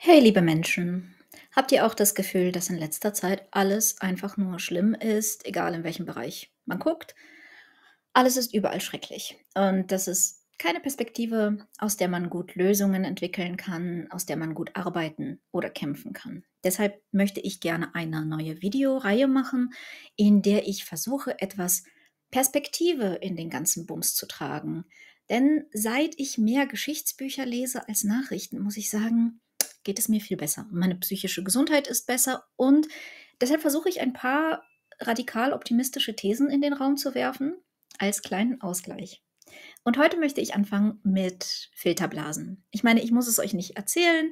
Hey, liebe Menschen! Habt ihr auch das Gefühl, dass in letzter Zeit alles einfach nur schlimm ist, egal in welchem Bereich man guckt? Alles ist überall schrecklich. Und das ist keine Perspektive, aus der man gut Lösungen entwickeln kann, aus der man gut arbeiten oder kämpfen kann. Deshalb möchte ich gerne eine neue Videoreihe machen, in der ich versuche, etwas Perspektive in den ganzen Bums zu tragen. Denn seit ich mehr Geschichtsbücher lese als Nachrichten, muss ich sagen, geht es mir viel besser. Meine psychische Gesundheit ist besser und deshalb versuche ich ein paar radikal optimistische Thesen in den Raum zu werfen als kleinen Ausgleich. Und heute möchte ich anfangen mit Filterblasen. Ich meine, ich muss es euch nicht erzählen.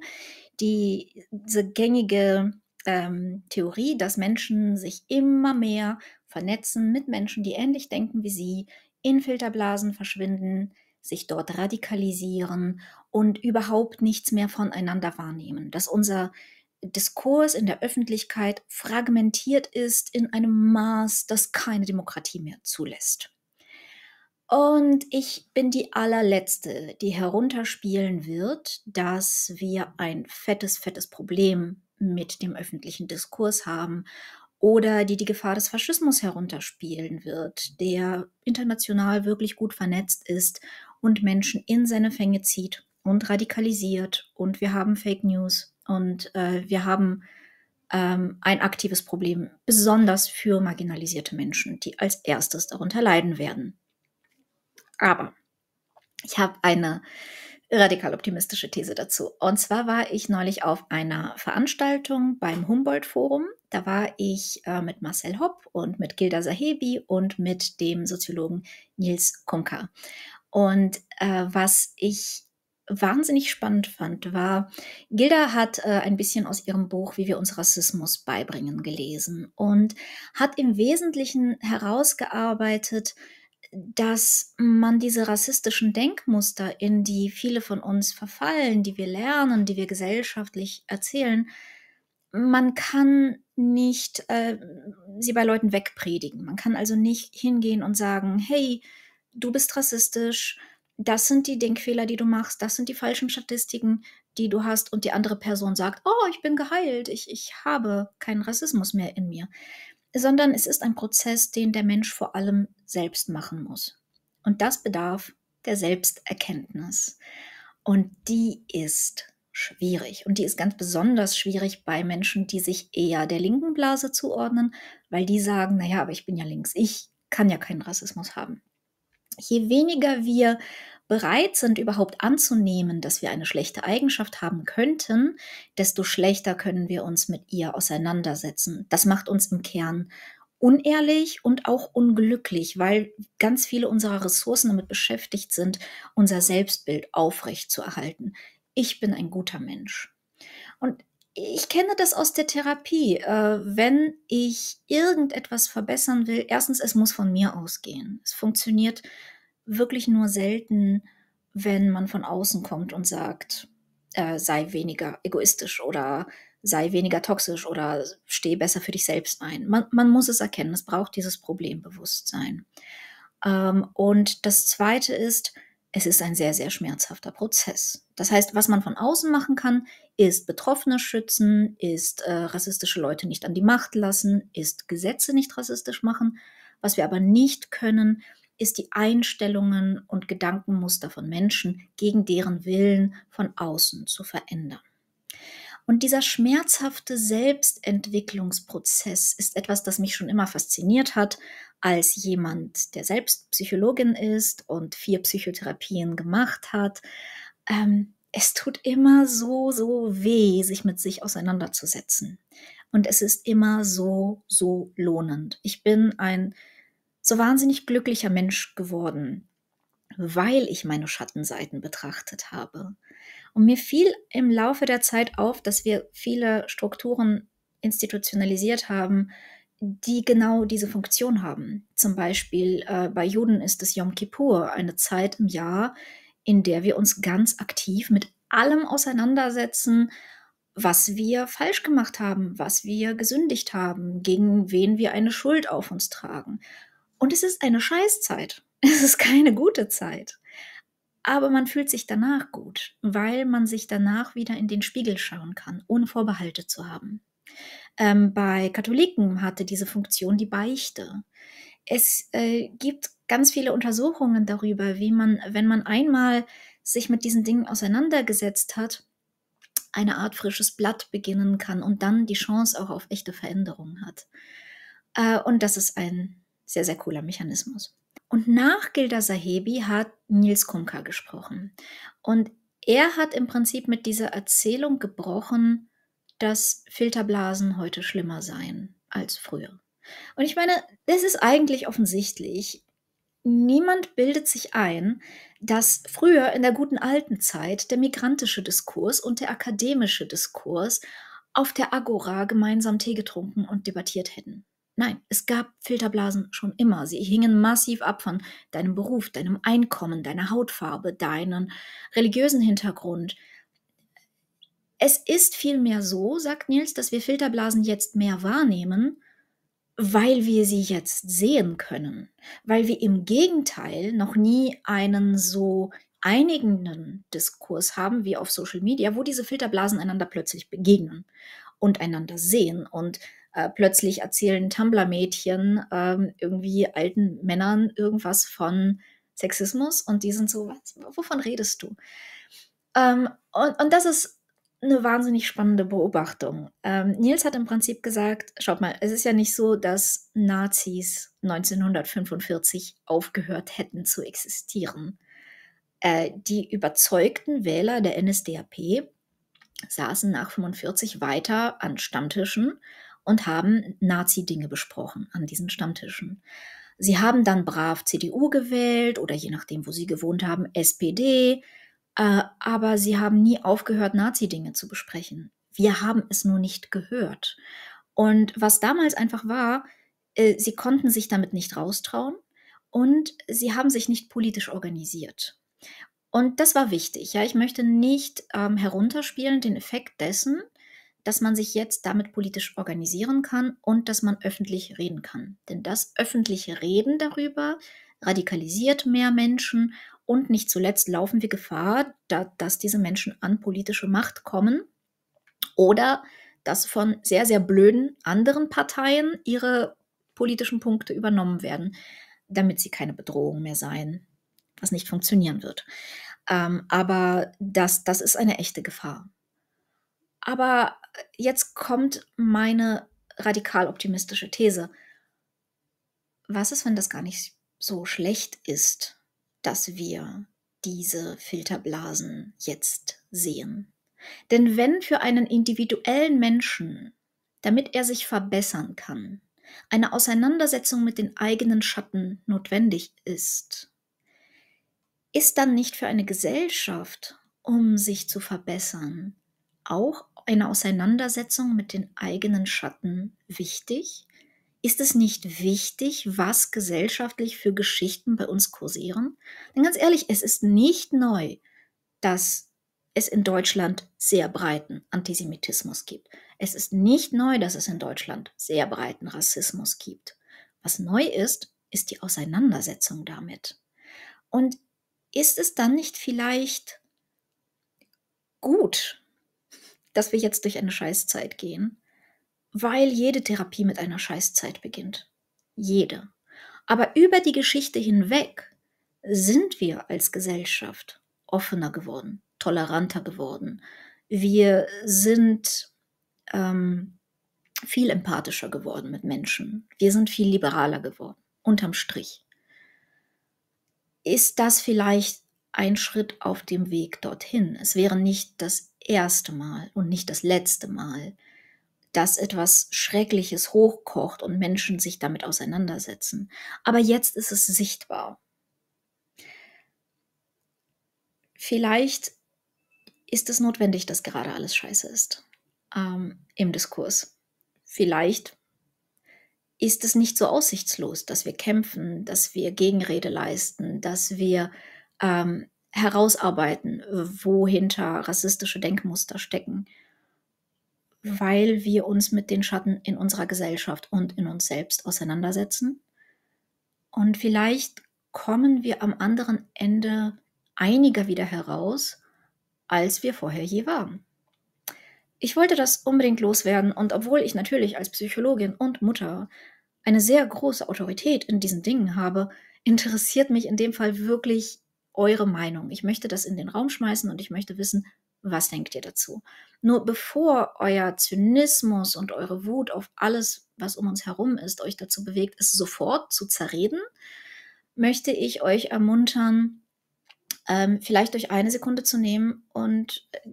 Die, diese gängige ähm, Theorie, dass Menschen sich immer mehr vernetzen mit Menschen, die ähnlich denken wie sie, in Filterblasen verschwinden, sich dort radikalisieren und überhaupt nichts mehr voneinander wahrnehmen. Dass unser Diskurs in der Öffentlichkeit fragmentiert ist in einem Maß, das keine Demokratie mehr zulässt. Und ich bin die allerletzte, die herunterspielen wird, dass wir ein fettes, fettes Problem mit dem öffentlichen Diskurs haben oder die die Gefahr des Faschismus herunterspielen wird, der international wirklich gut vernetzt ist und Menschen in seine Fänge zieht und radikalisiert. Und wir haben Fake News und äh, wir haben ähm, ein aktives Problem, besonders für marginalisierte Menschen, die als erstes darunter leiden werden. Aber ich habe eine radikal optimistische These dazu. Und zwar war ich neulich auf einer Veranstaltung beim Humboldt Forum. Da war ich äh, mit Marcel Hopp und mit Gilda Sahebi und mit dem Soziologen Nils Kunker. Und äh, was ich wahnsinnig spannend fand, war, Gilda hat äh, ein bisschen aus ihrem Buch Wie wir uns Rassismus beibringen gelesen und hat im Wesentlichen herausgearbeitet, dass man diese rassistischen Denkmuster, in die viele von uns verfallen, die wir lernen, die wir gesellschaftlich erzählen, man kann nicht äh, sie bei Leuten wegpredigen. Man kann also nicht hingehen und sagen, hey, du bist rassistisch, das sind die Denkfehler, die du machst, das sind die falschen Statistiken, die du hast und die andere Person sagt, oh, ich bin geheilt, ich, ich habe keinen Rassismus mehr in mir, sondern es ist ein Prozess, den der Mensch vor allem selbst machen muss. Und das bedarf der Selbsterkenntnis. Und die ist schwierig. Und die ist ganz besonders schwierig bei Menschen, die sich eher der linken Blase zuordnen, weil die sagen, naja, aber ich bin ja links, ich kann ja keinen Rassismus haben je weniger wir bereit sind, überhaupt anzunehmen, dass wir eine schlechte Eigenschaft haben könnten, desto schlechter können wir uns mit ihr auseinandersetzen. Das macht uns im Kern unehrlich und auch unglücklich, weil ganz viele unserer Ressourcen damit beschäftigt sind, unser Selbstbild aufrecht zu erhalten. Ich bin ein guter Mensch. Und ich kenne das aus der Therapie. Äh, wenn ich irgendetwas verbessern will, erstens, es muss von mir ausgehen. Es funktioniert wirklich nur selten, wenn man von außen kommt und sagt, äh, sei weniger egoistisch oder sei weniger toxisch oder steh besser für dich selbst ein. Man, man muss es erkennen, es braucht dieses Problembewusstsein. Ähm, und das Zweite ist, es ist ein sehr, sehr schmerzhafter Prozess. Das heißt, was man von außen machen kann, ist Betroffene schützen, ist äh, rassistische Leute nicht an die Macht lassen, ist Gesetze nicht rassistisch machen. Was wir aber nicht können, ist die Einstellungen und Gedankenmuster von Menschen gegen deren Willen von außen zu verändern. Und dieser schmerzhafte Selbstentwicklungsprozess ist etwas, das mich schon immer fasziniert hat, als jemand, der selbst Psychologin ist und vier Psychotherapien gemacht hat. Ähm, es tut immer so, so weh, sich mit sich auseinanderzusetzen. Und es ist immer so, so lohnend. Ich bin ein so wahnsinnig glücklicher Mensch geworden, weil ich meine Schattenseiten betrachtet habe. Und mir fiel im Laufe der Zeit auf, dass wir viele Strukturen institutionalisiert haben, die genau diese Funktion haben. Zum Beispiel äh, bei Juden ist es Yom Kippur, eine Zeit im Jahr, in der wir uns ganz aktiv mit allem auseinandersetzen, was wir falsch gemacht haben, was wir gesündigt haben, gegen wen wir eine Schuld auf uns tragen. Und es ist eine Scheißzeit. Es ist keine gute Zeit. Aber man fühlt sich danach gut, weil man sich danach wieder in den Spiegel schauen kann, ohne Vorbehalte zu haben. Ähm, bei Katholiken hatte diese Funktion die Beichte. Es äh, gibt ganz viele Untersuchungen darüber, wie man, wenn man einmal sich mit diesen Dingen auseinandergesetzt hat, eine Art frisches Blatt beginnen kann und dann die Chance auch auf echte Veränderungen hat. Äh, und das ist ein sehr, sehr cooler Mechanismus. Und nach Gilda Sahebi hat Nils Kumka gesprochen. Und er hat im Prinzip mit dieser Erzählung gebrochen, dass Filterblasen heute schlimmer seien als früher. Und ich meine, das ist eigentlich offensichtlich. Niemand bildet sich ein, dass früher in der guten alten Zeit der migrantische Diskurs und der akademische Diskurs auf der Agora gemeinsam Tee getrunken und debattiert hätten. Nein, es gab Filterblasen schon immer. Sie hingen massiv ab von deinem Beruf, deinem Einkommen, deiner Hautfarbe, deinem religiösen Hintergrund, es ist vielmehr so, sagt Nils, dass wir Filterblasen jetzt mehr wahrnehmen, weil wir sie jetzt sehen können, weil wir im Gegenteil noch nie einen so einigenden Diskurs haben wie auf Social Media, wo diese Filterblasen einander plötzlich begegnen und einander sehen und äh, plötzlich erzählen Tumblr-Mädchen äh, irgendwie alten Männern irgendwas von Sexismus und die sind so, was, wovon redest du? Ähm, und, und das ist eine wahnsinnig spannende Beobachtung. Ähm, Nils hat im Prinzip gesagt, schaut mal, es ist ja nicht so, dass Nazis 1945 aufgehört hätten zu existieren. Äh, die überzeugten Wähler der NSDAP saßen nach 45 weiter an Stammtischen und haben Nazi-Dinge besprochen an diesen Stammtischen. Sie haben dann brav CDU gewählt oder je nachdem, wo sie gewohnt haben, SPD äh, aber sie haben nie aufgehört, Nazi-Dinge zu besprechen. Wir haben es nur nicht gehört. Und was damals einfach war, äh, sie konnten sich damit nicht raustrauen und sie haben sich nicht politisch organisiert. Und das war wichtig. Ja, ich möchte nicht ähm, herunterspielen den Effekt dessen, dass man sich jetzt damit politisch organisieren kann und dass man öffentlich reden kann. Denn das öffentliche Reden darüber radikalisiert mehr Menschen und nicht zuletzt laufen wir Gefahr, da, dass diese Menschen an politische Macht kommen oder dass von sehr, sehr blöden anderen Parteien ihre politischen Punkte übernommen werden, damit sie keine Bedrohung mehr seien, was nicht funktionieren wird. Ähm, aber das, das ist eine echte Gefahr. Aber jetzt kommt meine radikal optimistische These. Was ist, wenn das gar nicht so schlecht ist? dass wir diese Filterblasen jetzt sehen. Denn wenn für einen individuellen Menschen, damit er sich verbessern kann, eine Auseinandersetzung mit den eigenen Schatten notwendig ist, ist dann nicht für eine Gesellschaft, um sich zu verbessern, auch eine Auseinandersetzung mit den eigenen Schatten wichtig? ist es nicht wichtig, was gesellschaftlich für Geschichten bei uns kursieren? Denn ganz ehrlich, es ist nicht neu, dass es in Deutschland sehr breiten Antisemitismus gibt. Es ist nicht neu, dass es in Deutschland sehr breiten Rassismus gibt. Was neu ist, ist die Auseinandersetzung damit. Und ist es dann nicht vielleicht gut, dass wir jetzt durch eine Scheißzeit gehen? weil jede Therapie mit einer Scheißzeit beginnt. Jede. Aber über die Geschichte hinweg sind wir als Gesellschaft offener geworden, toleranter geworden. Wir sind ähm, viel empathischer geworden mit Menschen. Wir sind viel liberaler geworden, unterm Strich. Ist das vielleicht ein Schritt auf dem Weg dorthin? Es wäre nicht das erste Mal und nicht das letzte Mal, dass etwas Schreckliches hochkocht und Menschen sich damit auseinandersetzen. Aber jetzt ist es sichtbar. Vielleicht ist es notwendig, dass gerade alles scheiße ist ähm, im Diskurs. Vielleicht ist es nicht so aussichtslos, dass wir kämpfen, dass wir Gegenrede leisten, dass wir ähm, herausarbeiten, wohinter rassistische Denkmuster stecken weil wir uns mit den Schatten in unserer Gesellschaft und in uns selbst auseinandersetzen. Und vielleicht kommen wir am anderen Ende einiger wieder heraus, als wir vorher je waren. Ich wollte das unbedingt loswerden und obwohl ich natürlich als Psychologin und Mutter eine sehr große Autorität in diesen Dingen habe, interessiert mich in dem Fall wirklich eure Meinung. Ich möchte das in den Raum schmeißen und ich möchte wissen, was denkt ihr dazu? Nur bevor euer Zynismus und eure Wut auf alles, was um uns herum ist, euch dazu bewegt, es sofort zu zerreden, möchte ich euch ermuntern, ähm, vielleicht euch eine Sekunde zu nehmen und äh,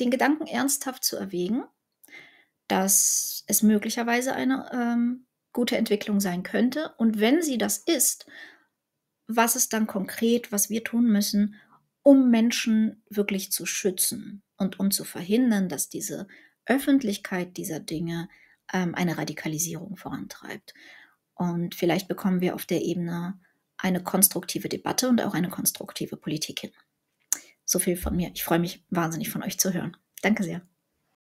den Gedanken ernsthaft zu erwägen, dass es möglicherweise eine ähm, gute Entwicklung sein könnte. Und wenn sie das ist, was ist dann konkret, was wir tun müssen, um Menschen wirklich zu schützen und um zu verhindern, dass diese Öffentlichkeit dieser Dinge ähm, eine Radikalisierung vorantreibt. Und vielleicht bekommen wir auf der Ebene eine konstruktive Debatte und auch eine konstruktive Politik hin. So viel von mir. Ich freue mich wahnsinnig von euch zu hören. Danke sehr.